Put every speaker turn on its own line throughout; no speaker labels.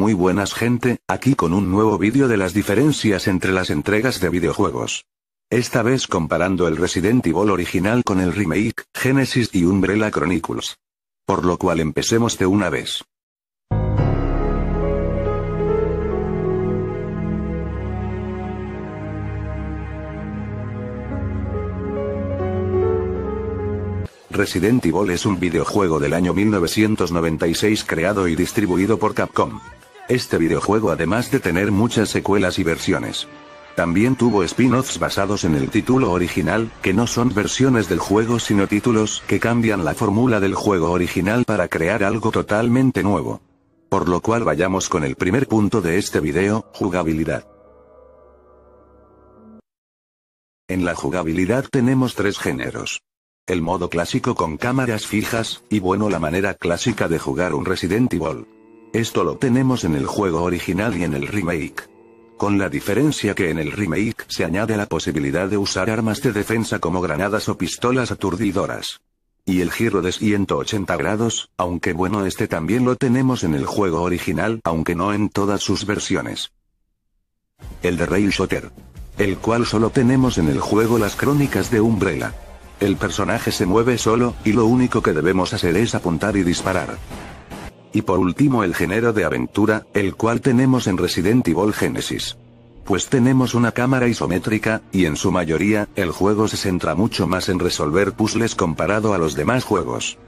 muy buenas gente, aquí con un nuevo vídeo de las diferencias entre las entregas de videojuegos. Esta vez comparando el Resident Evil original con el remake, Genesis y Umbrella Chronicles. Por lo cual empecemos de una vez. Resident Evil es un videojuego del año 1996 creado y distribuido por Capcom. Este videojuego además de tener muchas secuelas y versiones. También tuvo spin-offs basados en el título original, que no son versiones del juego sino títulos que cambian la fórmula del juego original para crear algo totalmente nuevo. Por lo cual vayamos con el primer punto de este video, jugabilidad. En la jugabilidad tenemos tres géneros. El modo clásico con cámaras fijas, y bueno la manera clásica de jugar un Resident Evil. Esto lo tenemos en el juego original y en el remake. Con la diferencia que en el remake se añade la posibilidad de usar armas de defensa como granadas o pistolas aturdidoras. Y el giro de 180 grados, aunque bueno este también lo tenemos en el juego original, aunque no en todas sus versiones. El de Rail Shooter. El cual solo tenemos en el juego las crónicas de Umbrella. El personaje se mueve solo, y lo único que debemos hacer es apuntar y disparar. Y por último el género de aventura, el cual tenemos en Resident Evil Genesis. Pues tenemos una cámara isométrica, y en su mayoría, el juego se centra mucho más en resolver puzzles comparado a los demás juegos.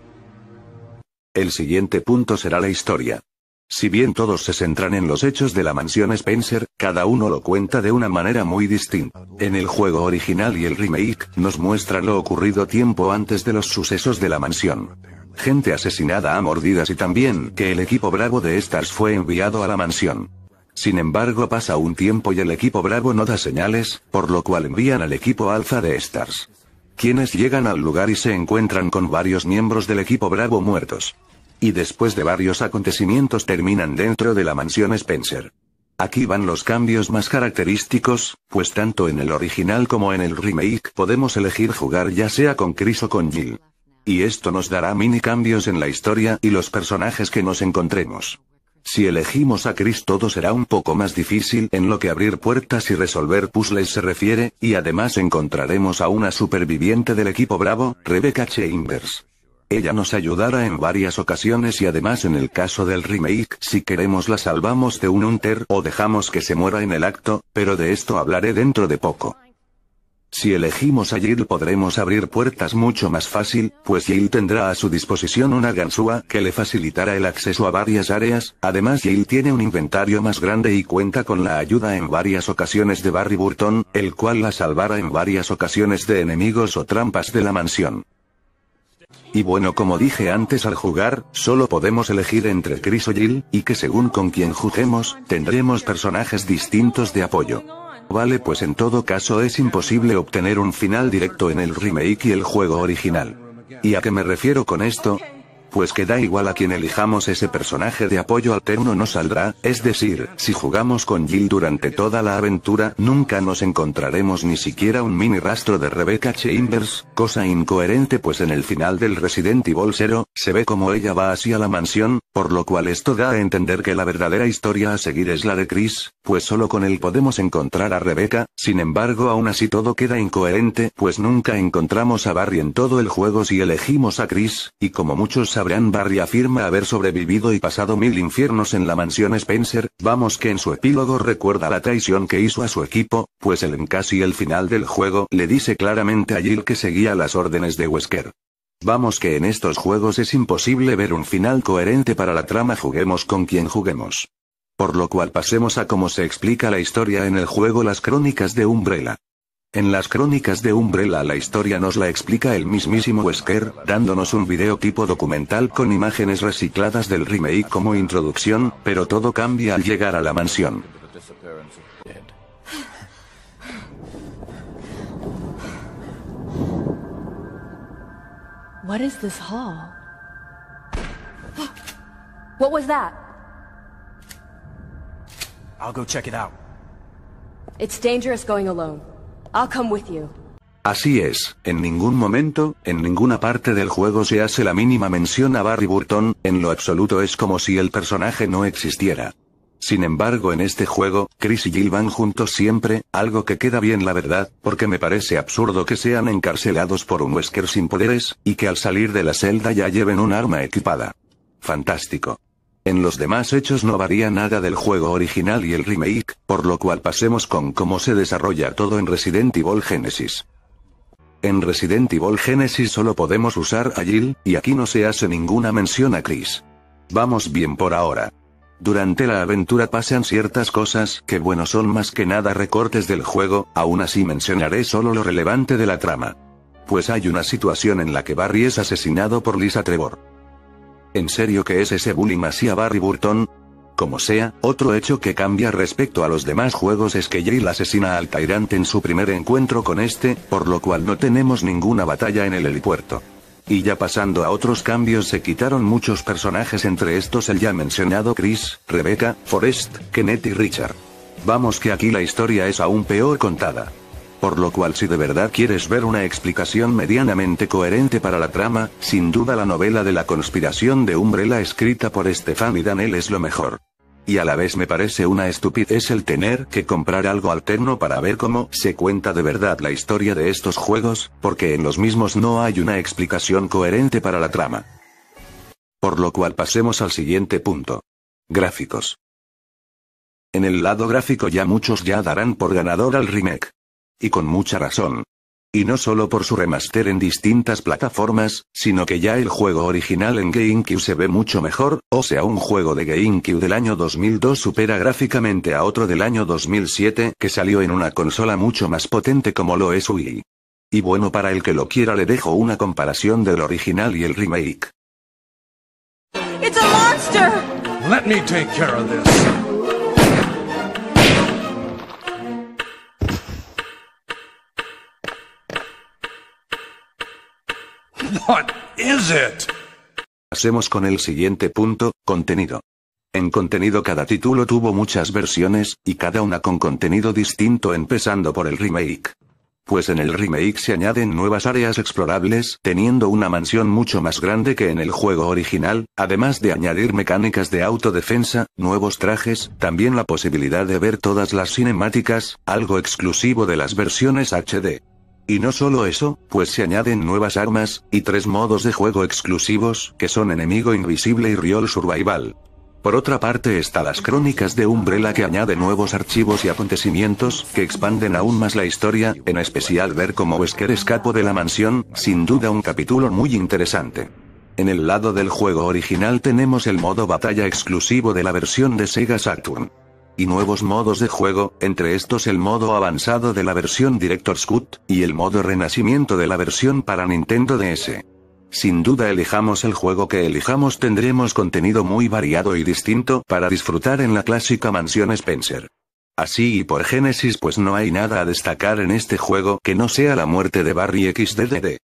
El siguiente punto será la historia. Si bien todos se centran en los hechos de la mansión Spencer, cada uno lo cuenta de una manera muy distinta. En el juego original y el remake, nos muestra lo ocurrido tiempo antes de los sucesos de la mansión gente asesinada a mordidas y también que el equipo Bravo de S.T.A.R.S. fue enviado a la mansión. Sin embargo pasa un tiempo y el equipo Bravo no da señales, por lo cual envían al equipo Alfa de Stars. Quienes llegan al lugar y se encuentran con varios miembros del equipo Bravo muertos. Y después de varios acontecimientos terminan dentro de la mansión Spencer. Aquí van los cambios más característicos, pues tanto en el original como en el remake podemos elegir jugar ya sea con Chris o con Jill. Y esto nos dará mini cambios en la historia y los personajes que nos encontremos. Si elegimos a Chris todo será un poco más difícil en lo que abrir puertas y resolver puzzles se refiere, y además encontraremos a una superviviente del equipo Bravo, Rebecca Chambers. Ella nos ayudará en varias ocasiones y además en el caso del remake, si queremos la salvamos de un hunter o dejamos que se muera en el acto, pero de esto hablaré dentro de poco. Si elegimos a Jill podremos abrir puertas mucho más fácil, pues Jill tendrá a su disposición una ganzúa que le facilitará el acceso a varias áreas, además Jill tiene un inventario más grande y cuenta con la ayuda en varias ocasiones de Barry Burton, el cual la salvará en varias ocasiones de enemigos o trampas de la mansión. Y bueno, como dije antes al jugar, solo podemos elegir entre Chris o Jill, y que según con quien juguemos, tendremos personajes distintos de apoyo. Vale pues en todo caso es imposible obtener un final directo en el remake y el juego original. ¿Y a qué me refiero con esto? pues que da igual a quien elijamos ese personaje de apoyo alterno no saldrá, es decir, si jugamos con Jill durante toda la aventura nunca nos encontraremos ni siquiera un mini rastro de Rebecca Chambers, cosa incoherente pues en el final del Resident Evil 0, se ve como ella va hacia la mansión, por lo cual esto da a entender que la verdadera historia a seguir es la de Chris, pues solo con él podemos encontrar a Rebecca, sin embargo aún así todo queda incoherente pues nunca encontramos a Barry en todo el juego si elegimos a Chris, y como muchos saben Abraham Barry afirma haber sobrevivido y pasado mil infiernos en la mansión Spencer, vamos que en su epílogo recuerda la traición que hizo a su equipo, pues el en casi el final del juego le dice claramente a Jill que seguía las órdenes de Wesker. Vamos que en estos juegos es imposible ver un final coherente para la trama juguemos con quien juguemos. Por lo cual pasemos a cómo se explica la historia en el juego Las Crónicas de Umbrella. En las crónicas de Umbrella la historia nos la explica el mismísimo Wesker, dándonos un video tipo documental con imágenes recicladas del remake como introducción, pero todo cambia al llegar a la mansión. What is this hall? What was that? I'll go check it out. It's dangerous going alone. I'll come with you. Así es, en ningún momento, en ninguna parte del juego se hace la mínima mención a Barry Burton, en lo absoluto es como si el personaje no existiera. Sin embargo, en este juego, Chris y Jill van juntos siempre, algo que queda bien la verdad, porque me parece absurdo que sean encarcelados por un Wesker sin poderes, y que al salir de la celda ya lleven un arma equipada. Fantástico. En los demás hechos no varía nada del juego original y el remake, por lo cual pasemos con cómo se desarrolla todo en Resident Evil Genesis. En Resident Evil Genesis solo podemos usar a Jill, y aquí no se hace ninguna mención a Chris. Vamos bien por ahora. Durante la aventura pasan ciertas cosas que bueno son más que nada recortes del juego, aún así mencionaré solo lo relevante de la trama. Pues hay una situación en la que Barry es asesinado por Lisa Trevor. ¿En serio que es ese bully Masia Barry Burton? Como sea, otro hecho que cambia respecto a los demás juegos es que Jill asesina al Tyrant en su primer encuentro con este, por lo cual no tenemos ninguna batalla en el helipuerto. Y ya pasando a otros cambios se quitaron muchos personajes entre estos el ya mencionado Chris, Rebecca, Forrest, Kenneth y Richard. Vamos que aquí la historia es aún peor contada. Por lo cual si de verdad quieres ver una explicación medianamente coherente para la trama, sin duda la novela de la conspiración de Umbrella escrita por y Daniel es lo mejor. Y a la vez me parece una estupidez el tener que comprar algo alterno para ver cómo se cuenta de verdad la historia de estos juegos, porque en los mismos no hay una explicación coherente para la trama. Por lo cual pasemos al siguiente punto. Gráficos. En el lado gráfico ya muchos ya darán por ganador al remake y con mucha razón. Y no solo por su remaster en distintas plataformas, sino que ya el juego original en GameCube se ve mucho mejor, o sea un juego de GameCube del año 2002 supera gráficamente a otro del año 2007 que salió en una consola mucho más potente como lo es Wii. Y bueno para el que lo quiera le dejo una comparación del original y el remake. Let me take care What is it? con el siguiente punto, contenido. En contenido cada título tuvo muchas versiones, y cada una con contenido distinto empezando por el remake. Pues en el remake se añaden nuevas áreas explorables, teniendo una mansión mucho más grande que en el juego original, además de añadir mecánicas de autodefensa, nuevos trajes, también la posibilidad de ver todas las cinemáticas, algo exclusivo de las versiones HD. Y no solo eso, pues se añaden nuevas armas, y tres modos de juego exclusivos, que son Enemigo Invisible y Riol Survival. Por otra parte está las crónicas de Umbrella que añade nuevos archivos y acontecimientos, que expanden aún más la historia, en especial ver cómo Wesker escapó de la mansión, sin duda un capítulo muy interesante. En el lado del juego original tenemos el modo batalla exclusivo de la versión de Sega Saturn y nuevos modos de juego, entre estos el modo avanzado de la versión Director's Cut, y el modo renacimiento de la versión para Nintendo DS. Sin duda elijamos el juego que elijamos tendremos contenido muy variado y distinto para disfrutar en la clásica mansión Spencer. Así y por Génesis pues no hay nada a destacar en este juego que no sea la muerte de Barry XDDD.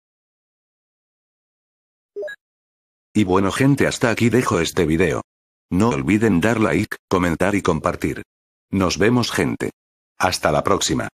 Y bueno gente hasta aquí dejo este video. No olviden dar like, comentar y compartir. Nos vemos gente. Hasta la próxima.